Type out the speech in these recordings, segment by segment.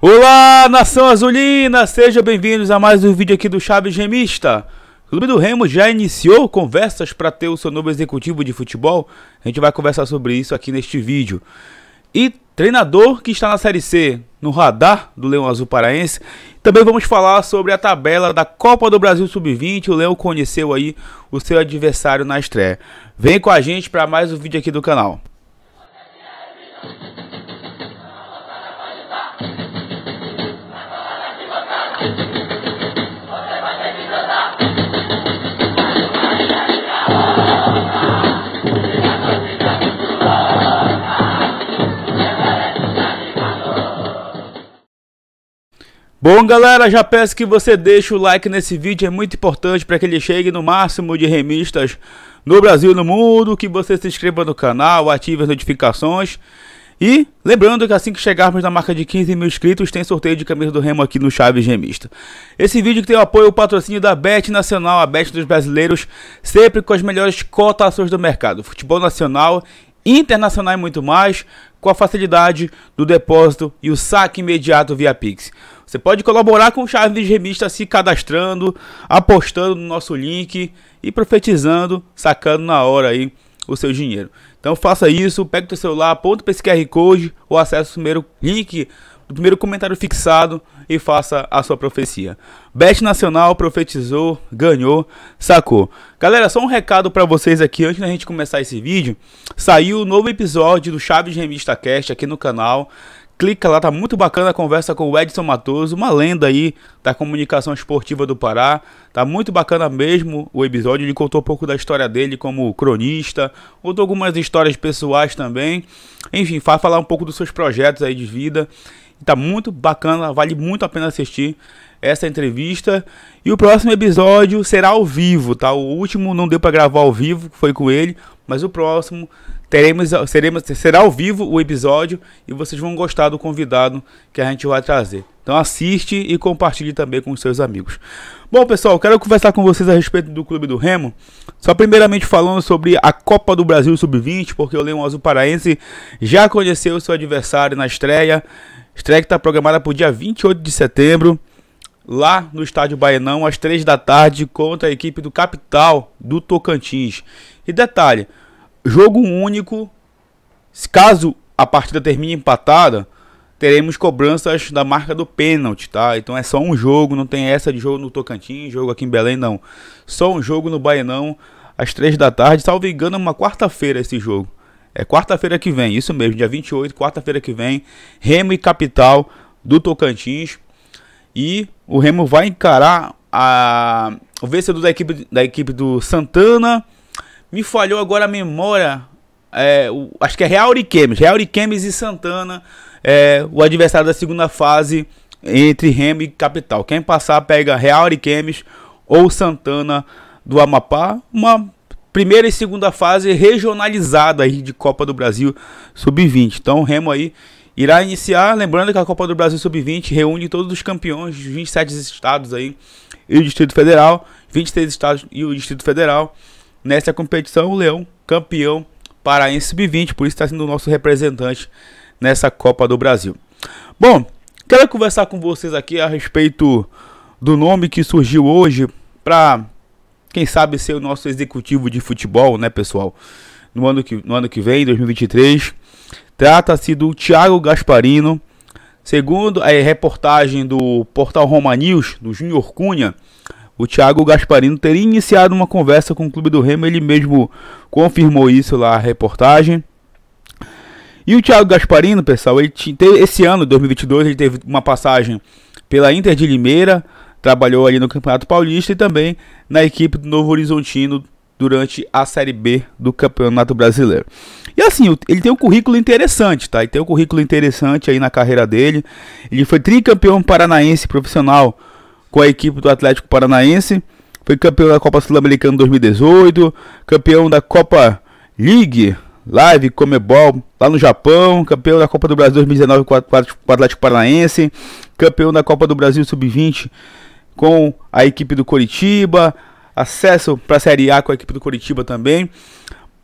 Olá, nação azulina! Sejam bem-vindos a mais um vídeo aqui do Chaves Gemista. O Clube do Remo já iniciou conversas para ter o seu novo executivo de futebol. A gente vai conversar sobre isso aqui neste vídeo. E treinador que está na Série C, no radar do Leão Azul Paraense. Também vamos falar sobre a tabela da Copa do Brasil Sub-20. O Leão conheceu aí o seu adversário na estreia. Vem com a gente para mais um vídeo aqui do canal. Bom, galera, já peço que você deixe o like nesse vídeo, é muito importante para que ele chegue no máximo de remistas no Brasil e no mundo, que você se inscreva no canal, ative as notificações e lembrando que assim que chegarmos na marca de 15 mil inscritos, tem sorteio de camisa do Remo aqui no Chaves Remista. Esse vídeo tem o apoio e o patrocínio da Bet Nacional, a Bet dos brasileiros, sempre com as melhores cotações do mercado, futebol nacional internacional e muito mais, com a facilidade do depósito e o saque imediato via Pix. Você pode colaborar com o Chaves Remista se cadastrando, apostando no nosso link e profetizando, sacando na hora aí o seu dinheiro. Então faça isso, pegue o seu celular, aponta para esse QR Code ou acesse o primeiro link do primeiro comentário fixado e faça a sua profecia. Bet Nacional profetizou, ganhou, sacou. Galera, só um recado para vocês aqui antes da gente começar esse vídeo. Saiu o um novo episódio do Chaves Remista Cast aqui no canal. Clica lá, tá muito bacana a conversa com o Edson Matoso, uma lenda aí da comunicação esportiva do Pará. Tá muito bacana mesmo o episódio, ele contou um pouco da história dele como cronista, contou algumas histórias pessoais também. Enfim, vai falar um pouco dos seus projetos aí de vida. Tá muito bacana, vale muito a pena assistir essa entrevista. E o próximo episódio será ao vivo, tá? O último não deu para gravar ao vivo, foi com ele, mas o próximo teremos, seremos, será ao vivo o episódio e vocês vão gostar do convidado que a gente vai trazer. Então assiste e compartilhe também com os seus amigos. Bom, pessoal, quero conversar com vocês a respeito do Clube do Remo. Só primeiramente falando sobre a Copa do Brasil Sub-20, porque o Leão Azul Paraense já conheceu seu adversário na estreia Estreia que está programada para o dia 28 de setembro, lá no Estádio Baenão, às 3 da tarde, contra a equipe do Capital do Tocantins. E detalhe: jogo único. Caso a partida termine empatada, teremos cobranças da marca do pênalti, tá? Então é só um jogo, não tem essa de jogo no Tocantins, jogo aqui em Belém, não. Só um jogo no Baenão, às três da tarde, salvo engano, é uma quarta-feira esse jogo. É quarta-feira que vem, isso mesmo, dia 28, quarta-feira que vem, Remo e Capital do Tocantins. E o Remo vai encarar a, o vencedor da equipe, da equipe do Santana. Me falhou agora a memória. É, o, acho que é Real Riquemes. Real Riquemes e Santana. É, o adversário da segunda fase entre Remo e Capital. Quem passar pega Real Riquemes ou Santana do Amapá. Uma primeira e segunda fase regionalizada aí de Copa do Brasil Sub-20. Então o Remo aí irá iniciar, lembrando que a Copa do Brasil Sub-20 reúne todos os campeões de 27 estados aí e o Distrito Federal, 23 estados e o Distrito Federal. Nessa competição, o Leão, campeão paraense sub-20, por isso está sendo o nosso representante nessa Copa do Brasil. Bom, quero conversar com vocês aqui a respeito do nome que surgiu hoje para quem sabe ser o nosso executivo de futebol, né, pessoal? No ano que, no ano que vem, 2023. Trata-se do Thiago Gasparino. Segundo a reportagem do portal Roma News, do Júnior Cunha, o Thiago Gasparino teria iniciado uma conversa com o clube do Remo, ele mesmo confirmou isso lá na reportagem. E o Thiago Gasparino, pessoal, ele teve, esse ano, 2022, ele teve uma passagem pela Inter de Limeira, trabalhou ali no Campeonato Paulista e também na equipe do Novo Horizontino durante a Série B do Campeonato Brasileiro. E assim, ele tem um currículo interessante, tá? Ele tem um currículo interessante aí na carreira dele. Ele foi tricampeão paranaense profissional com a equipe do Atlético Paranaense, foi campeão da Copa Sul-Americana 2018, campeão da Copa League Live Comebol lá no Japão, campeão da Copa do Brasil 2019 com o Atlético Paranaense, campeão da Copa do Brasil Sub-20 com a equipe do Coritiba, acesso para a Série A com a equipe do Coritiba também.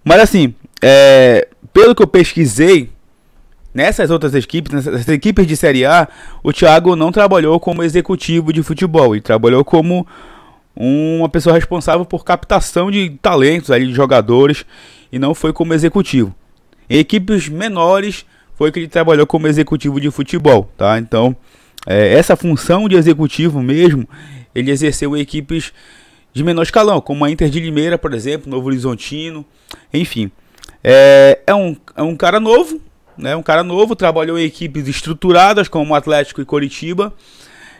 Mas assim, é, pelo que eu pesquisei, nessas outras equipes, nessas equipes de Série A, o Thiago não trabalhou como executivo de futebol, ele trabalhou como uma pessoa responsável por captação de talentos, ali, de jogadores, e não foi como executivo. Em equipes menores foi que ele trabalhou como executivo de futebol, tá? Então, é, essa função de executivo mesmo, ele exerceu em equipes de menor escalão, como a Inter de Limeira, por exemplo, Novo Horizontino, enfim. É, é, um, é um cara novo, né, um cara novo, trabalhou em equipes estruturadas como Atlético e Coritiba.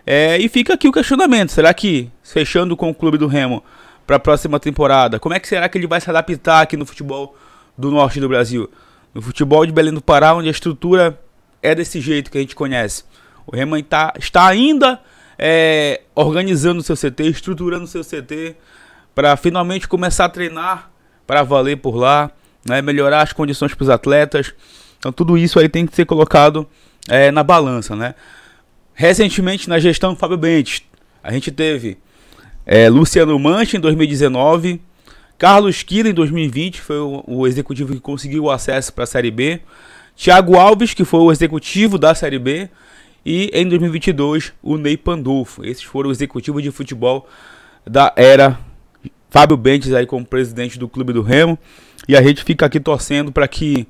É, e fica aqui o questionamento: será que, fechando com o clube do Remo para a próxima temporada, como é que será que ele vai se adaptar aqui no futebol do norte do Brasil? No futebol de Belém do Pará, onde a estrutura é desse jeito que a gente conhece. O Reman tá, está ainda é, organizando seu CT, estruturando seu CT para finalmente começar a treinar para valer por lá, né? melhorar as condições para os atletas. Então tudo isso aí tem que ser colocado é, na balança, né? Recentemente na gestão do Fábio Bentes, a gente teve é, Luciano Mancha em 2019, Carlos Quira em 2020 foi o, o executivo que conseguiu o acesso para a Série B, Thiago Alves que foi o executivo da Série B e em 2022 o Ney Pandolfo. Esses foram os executivos de futebol da era Fábio Bentes aí como presidente do Clube do Remo. E a gente fica aqui torcendo para que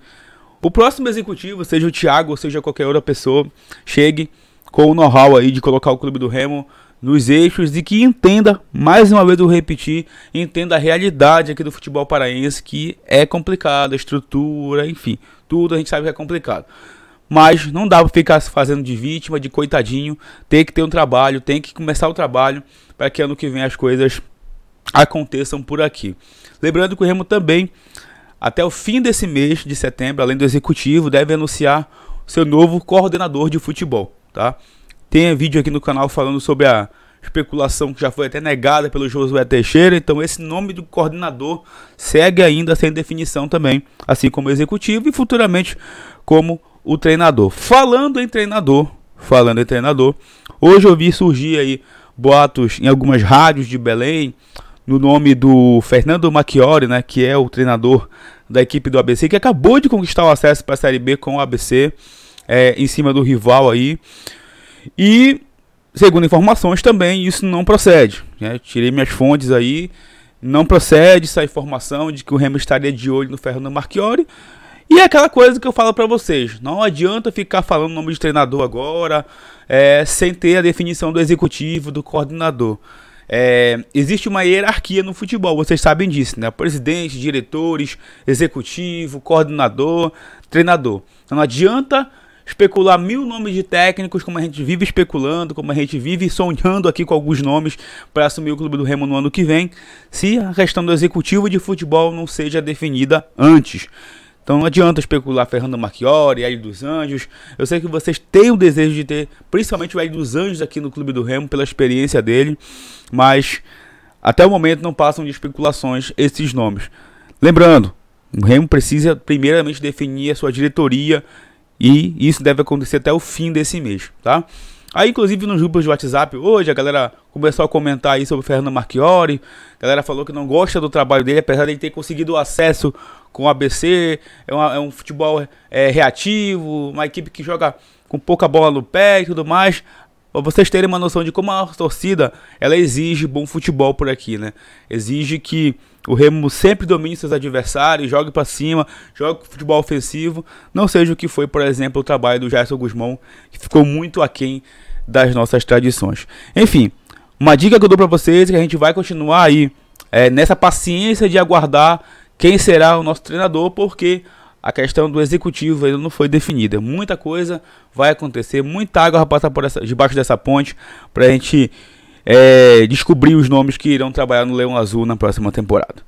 o próximo executivo, seja o Thiago ou seja qualquer outra pessoa, chegue com o know-how aí de colocar o Clube do Remo nos eixos e que entenda, mais uma vez eu repetir, entenda a realidade aqui do futebol paraense que é complicado, a estrutura, enfim, tudo a gente sabe que é complicado mas não dá para ficar se fazendo de vítima, de coitadinho. Tem que ter um trabalho, tem que começar o trabalho para que ano que vem as coisas aconteçam por aqui. Lembrando que o Remo também, até o fim desse mês de setembro, além do executivo, deve anunciar seu novo coordenador de futebol, tá? Tem vídeo aqui no canal falando sobre a especulação que já foi até negada pelo Josué Teixeira, então esse nome do coordenador segue ainda sem definição também, assim como executivo e futuramente como o treinador. Falando em treinador, falando em treinador, hoje eu vi surgir aí boatos em algumas rádios de Belém no nome do Fernando Macchiori, né, que é o treinador da equipe do ABC, que acabou de conquistar o acesso para a Série B com o ABC é, em cima do rival aí. E, segundo informações também, isso não procede. Né? Tirei minhas fontes aí, não procede essa informação de que o Remo estaria de olho no Fernando Marchiori, e é aquela coisa que eu falo para vocês, não adianta ficar falando o nome de treinador agora, é, sem ter a definição do executivo, do coordenador. É, existe uma hierarquia no futebol, vocês sabem disso, né? Presidente, diretores, executivo, coordenador, treinador. Então, não adianta especular mil nomes de técnicos, como a gente vive especulando, como a gente vive sonhando aqui com alguns nomes para assumir o clube do Remo no ano que vem, se a questão do executivo de futebol não seja definida antes. Então não adianta especular Fernando Marchiori, Hélio dos Anjos. Eu sei que vocês têm o desejo de ter, principalmente o Hélio dos Anjos aqui no Clube do Remo, pela experiência dele, mas até o momento não passam de especulações esses nomes. Lembrando, o Remo precisa primeiramente definir a sua diretoria e isso deve acontecer até o fim desse mês, tá? Aí, inclusive, nos grupos de WhatsApp hoje, a galera começou a comentar aí sobre o Fernando Marchiori. A galera falou que não gosta do trabalho dele, apesar de ele ter conseguido acesso com o ABC, é, uma, é um futebol é, reativo, uma equipe que joga com pouca bola no pé e tudo mais. Pra vocês terem uma noção de como a torcida ela exige bom futebol por aqui, né? Exige que o Remo sempre domine seus adversários, jogue para cima, jogue futebol ofensivo, não seja o que foi, por exemplo, o trabalho do Jairson Guzmão, que ficou muito aquém das nossas tradições. Enfim, uma dica que eu dou para vocês é que a gente vai continuar aí é, nessa paciência de aguardar quem será o nosso treinador, porque a questão do executivo ainda não foi definida. Muita coisa vai acontecer, muita água vai passar por essa, debaixo dessa ponte para a gente é, descobrir os nomes que irão trabalhar no Leão Azul na próxima temporada.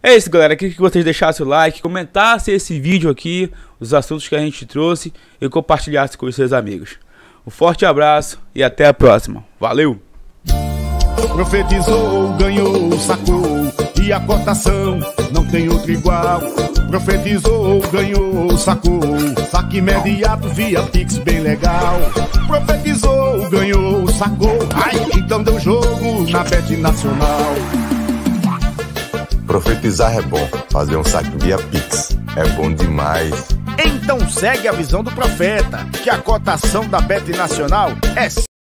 É isso, galera. Queria que vocês deixassem o like, comentassem esse vídeo aqui, os assuntos que a gente trouxe e compartilhassem com os seus amigos. Um forte abraço e até a próxima. Valeu! Profetizou, ganhou, sacou e a cotação não tem outro igual. Profetizou, ganhou, sacou, saque imediato via Pix, bem legal. Profetizou, ganhou, sacou, ai, então deu jogo na Bet Nacional. Profetizar é bom, fazer um saque via Pix é bom demais. Então segue a visão do profeta, que a cotação da Bet Nacional é